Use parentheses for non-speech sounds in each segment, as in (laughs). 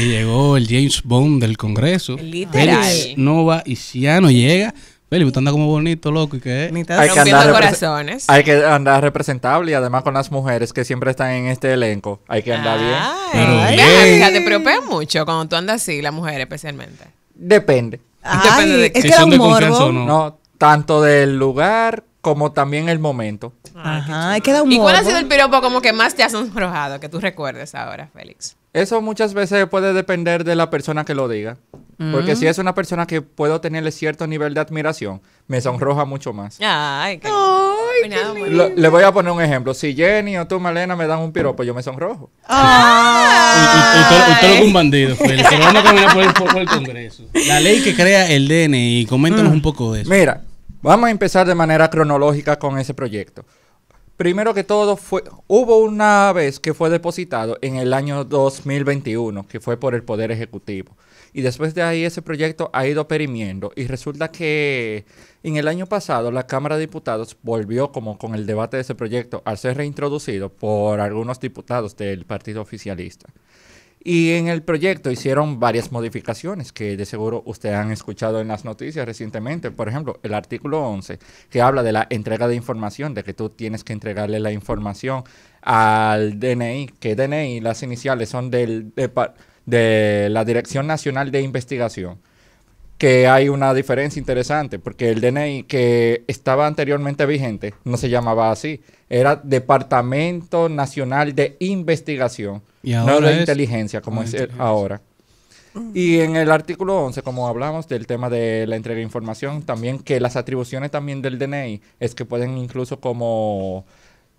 llegó el James Bond del Congreso. Literal. Nova y no llega. Félix, tú anda como bonito, loco, y que Hay que, andar hay que andar representable y además con las mujeres que siempre están en este elenco. Hay que andar bien. Pero te preocupes mucho cuando tú andas así, La mujer especialmente. Depende. es que morbo. No tanto del lugar como también el momento. Ah, Ajá, un ¿Y cuál ha sido el piropo como que más te ha sonrojado que tú recuerdes ahora, Félix? Eso muchas veces puede depender de la persona que lo diga. Porque mm. si es una persona que puedo tenerle cierto nivel de admiración, me sonroja mucho más. Ay, qué, Le voy a poner un ejemplo. Si Jenny o tú, Malena, me dan un piropo, yo me sonrojo. Ay. Usted es un bandido, Félix. a por el, (laughs) Congreso. La ley que crea el DNI, coméntanos mm. un poco de eso. Mira, Vamos a empezar de manera cronológica con ese proyecto. Primero que todo, fue, hubo una vez que fue depositado en el año 2021, que fue por el Poder Ejecutivo. Y después de ahí ese proyecto ha ido perimiendo. Y resulta que en el año pasado la Cámara de Diputados volvió como con el debate de ese proyecto al ser reintroducido por algunos diputados del Partido Oficialista. Y en el proyecto hicieron varias modificaciones que de seguro ustedes han escuchado en las noticias recientemente. Por ejemplo, el artículo 11 que habla de la entrega de información, de que tú tienes que entregarle la información al DNI, que DNI las iniciales son del, de la Dirección Nacional de Investigación que hay una diferencia interesante, porque el DNI que estaba anteriormente vigente no se llamaba así, era Departamento Nacional de Investigación, no de Inteligencia como ah, es ahora. Y en el artículo 11, como hablamos del tema de la entrega de información, también que las atribuciones también del DNI es que pueden incluso como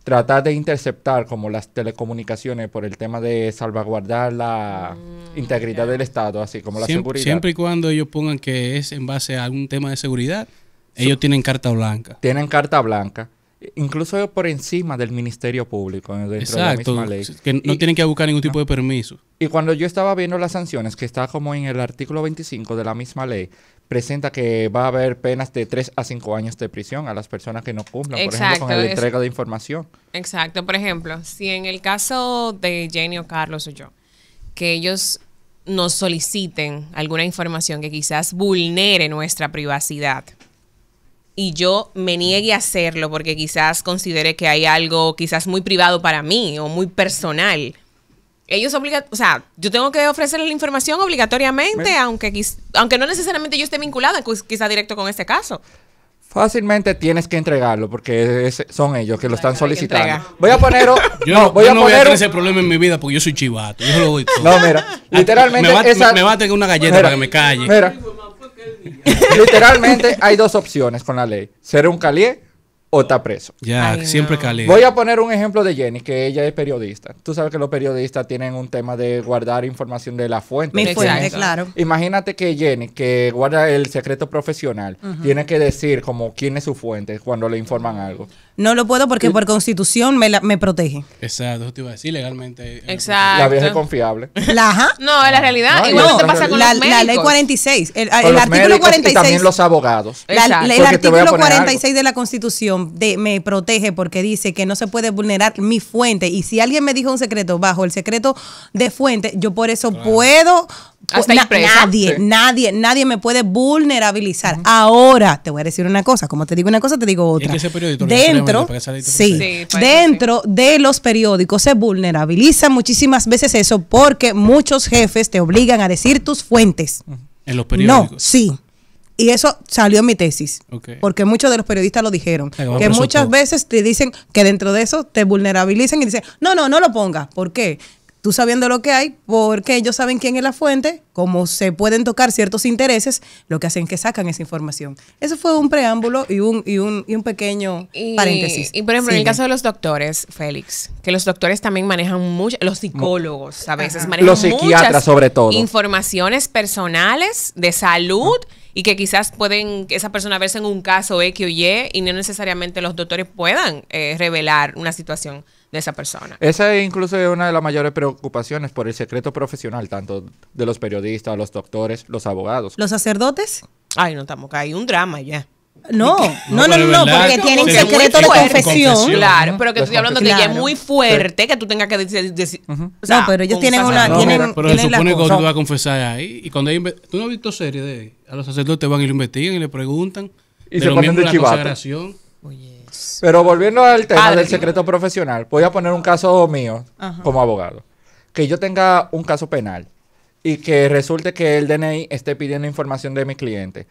tratar de interceptar como las telecomunicaciones por el tema de salvaguardar la mm, integridad del Estado, así como la seguridad. Siempre y cuando ellos pongan que es en base a algún tema de seguridad, ellos tienen carta blanca. Tienen carta blanca. E incluso por encima del Ministerio Público, eh, dentro de la misma ley. Que no tienen que buscar ningún tipo ah. de permiso. Y cuando yo estaba viendo las sanciones, que está como en el artículo 25 de la misma ley, presenta que va a haber penas de 3 a 5 años de prisión a las personas que no cumplan, por ejemplo, con la entrega de información. Exacto, por ejemplo, si en el caso de Jenny o Carlos o yo, que ellos nos soliciten alguna información que quizás vulnere nuestra privacidad y yo me niegue a hacerlo porque quizás considere que hay algo quizás muy privado para mí o muy personal, ellos obligan, o sea, yo tengo que ofrecerles la información obligatoriamente, aunque aunque no necesariamente yo esté vinculada, quizá directo con este caso. Fácilmente tienes que entregarlo porque son ellos que lo están solicitando. Voy a poner. (laughs) Yo no, voy, a ese problema en mi vida porque yo soy chivato. Yo lo voy No, mira. Ah, literalmente. me, va, esa, a tener una galleta para que me calle. (laughs) literalmente hay dos opciones con la ley: ser un calié o está preso. Ya, siempre caliente. Voy a poner un ejemplo de Jenny, que ella es periodista. Tú sabes que los periodistas tienen un tema de guardar información de la fuente. claro. Imagínate que Jenny, que guarda el secreto profesional, tiene que decir como quién es su fuente cuando le informan algo. No lo puedo porque por constitución me, la, me protege. Exacto, te iba a decir legalmente. La vieja es confiable. ajá. (laughs) No, es la realidad. Igual no, te pasa con la, ley 46. El, artículo 46. Y también los abogados. el artículo 46 de la constitución me protege porque dice que no se puede vulnerar mi fuente. Y si alguien me dijo un secreto bajo el secreto de fuente, yo por eso puedo pues, nadie, nadie, nadie me puede vulnerabilizar. Ahora te voy a decir una cosa, como te digo una cosa, te digo otra. dentro, sí, dentro de los periódicos se vulnerabiliza muchísimas veces eso porque muchos jefes te obligan a decir tus fuentes. En los periódicos. No, sí. Y eso salió en mi tesis, porque muchos de los periodistas lo dijeron, que muchas veces te dicen que dentro de eso te vulnerabilicen y dicen, no, no, no lo pongas. ¿Por qué? Tú sabiendo lo que hay, porque ellos saben quién es la fuente, cómo se pueden tocar ciertos intereses, lo que hacen es que sacan esa información. Eso fue un preámbulo y un, y un, y un pequeño paréntesis. Y por ejemplo, en el caso de los doctores, Félix, que los doctores también manejan mucho, los psicólogos a veces manejan mucho los psiquiatras sobre todo. informaciones personales de salud. Ah y que quizás pueden esa persona verse en un caso X o Y y no necesariamente los doctores puedan eh, revelar una situación de esa persona. Esa es incluso una de las mayores preocupaciones por el secreto profesional, tanto de los periodistas, los doctores, los abogados. ¿Los sacerdotes? Ay, no estamos hay un drama ya. No, no, no, no, porque tienen secreto de confesión. Claro, pero que estoy hablando de es muy fuerte que tú tengas que decir. no, pero ellos tienen una. No, pero se supone que tú vas a confesar ahí. Y cuando hay. Tú no has visto series de. A los sacerdotes van y lo investigan y le preguntan. Y se ponen de chivato. Pero volviendo al tema del secreto profesional, voy a poner un caso mío como abogado. Que yo tenga un caso penal y que resulte que el DNI esté pidiendo información de mi cliente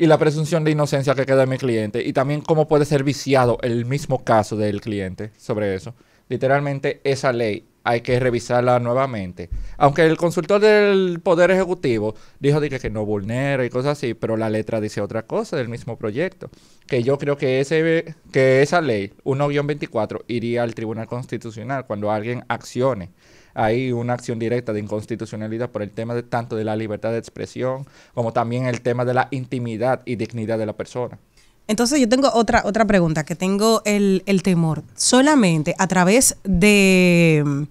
y la presunción de inocencia que queda en mi cliente y también cómo puede ser viciado el mismo caso del cliente sobre eso. Literalmente esa ley hay que revisarla nuevamente. Aunque el consultor del Poder Ejecutivo dijo que, que no vulnera y cosas así, pero la letra dice otra cosa del mismo proyecto. Que yo creo que, ese, que esa ley, 1-24, iría al Tribunal Constitucional cuando alguien accione hay una acción directa de inconstitucionalidad por el tema de, tanto de la libertad de expresión como también el tema de la intimidad y dignidad de la persona. Entonces yo tengo otra, otra pregunta, que tengo el, temor. Solamente a través de mm,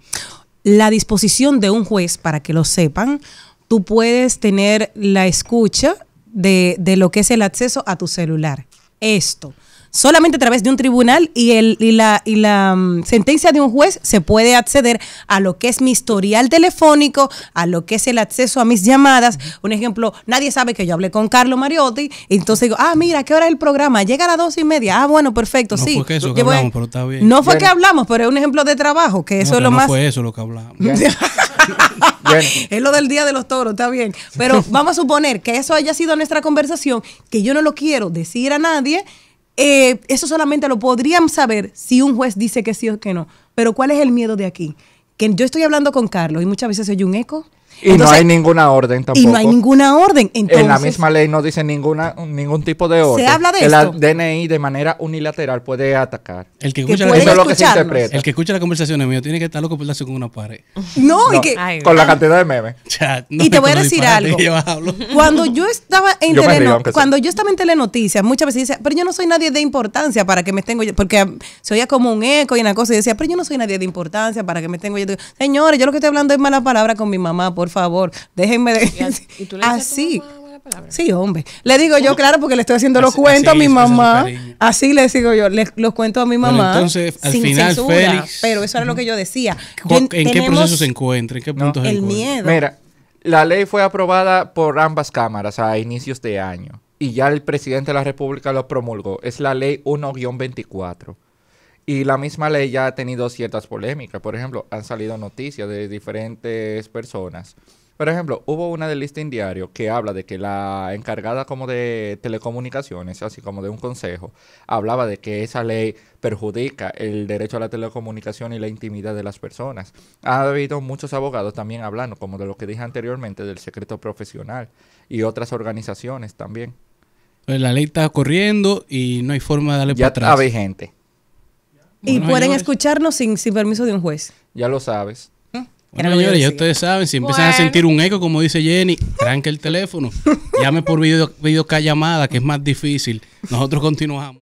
la disposición de un juez, para que lo sepan, tú puedes tener la escucha de, de lo que es el acceso a tu celular. Esto solamente a través de un tribunal y, el, y la, y la mm, sentencia de un juez se puede acceder a lo que es mi historial telefónico, a lo que es el acceso a mis llamadas. Un ejemplo, nadie sabe que yo hablé con Carlos Mariotti, entonces digo, ah, mira, ¿qué hora es el programa? Llega a las dos y media. Ah, bueno, perfecto, no sí. Fue que hablamos, pero No fue que hablamos, pero es un ejemplo de trabajo, que eso es lo más... No fue eso lo que hablamos. (laughs) es lo del Día de los Toros, está bien. Pero (laughs) vamos a suponer que eso haya sido nuestra conversación, que yo no lo quiero decir a nadie, eh, eso solamente lo podrían saber si un juez dice que sí o que no. Pero ¿cuál es el miedo de aquí? Que yo estoy hablando con Carlos y muchas veces soy un eco y no hay ninguna orden tampoco. Y no hay ninguna orden. en la misma ley no dice ninguna, ningún tipo de orden. Se habla de El DNI de manera unilateral puede atacar. El que escucha, la, lo que se El que escucha la conversación mío tiene que estar loco por con una pared. No, y que, con la cantidad de memes. (laughs) y te voy a decir algo. cuando yo estaba en (laughs) cuando yo estaba en Telenoticias, muchas veces decía, pero yo no soy nadie de importancia para que me yo porque se oía como un eco y una cosa y decía, pero yo no soy nadie de importancia para que me yo Señores, yo lo que estoy hablando es mala palabra con mi mamá, por favor, déjenme de... así. Sí, hombre. Le digo yo, claro, porque le estoy haciendo los cuentos a mi mamá. Así le digo yo, le, los cuento a mi mamá. sin final, censura, Pero eso era lo que yo decía. ¿En, qué proceso se encuentra? ¿En El miedo. Mira, la ley fue aprobada por ambas cámaras a inicios de año y ya el presidente de la República lo promulgó. Es la ley 1-24. Y la misma ley ya ha tenido ciertas polémicas. Por ejemplo, han salido noticias de diferentes personas. Por ejemplo, hubo una del listing diario que habla de que la encargada como de telecomunicaciones, así como de un consejo, hablaba de que esa ley perjudica el derecho a la telecomunicación y la intimidad de las personas. Ha habido muchos abogados también hablando, como de lo que dije anteriormente, del secreto profesional y otras organizaciones también. Pues la ley está corriendo y no hay forma de darle ya para atrás. está vigente. Y pueden escucharnos sin, sin permiso de un juez. Ya lo sabes. ¿Eh? Bueno, señores, ya ustedes saben, si empiezan a sentir un eco, como dice Jenny, tranque el teléfono, (laughs) llame por video, video llamada, que es más difícil. Nosotros continuamos.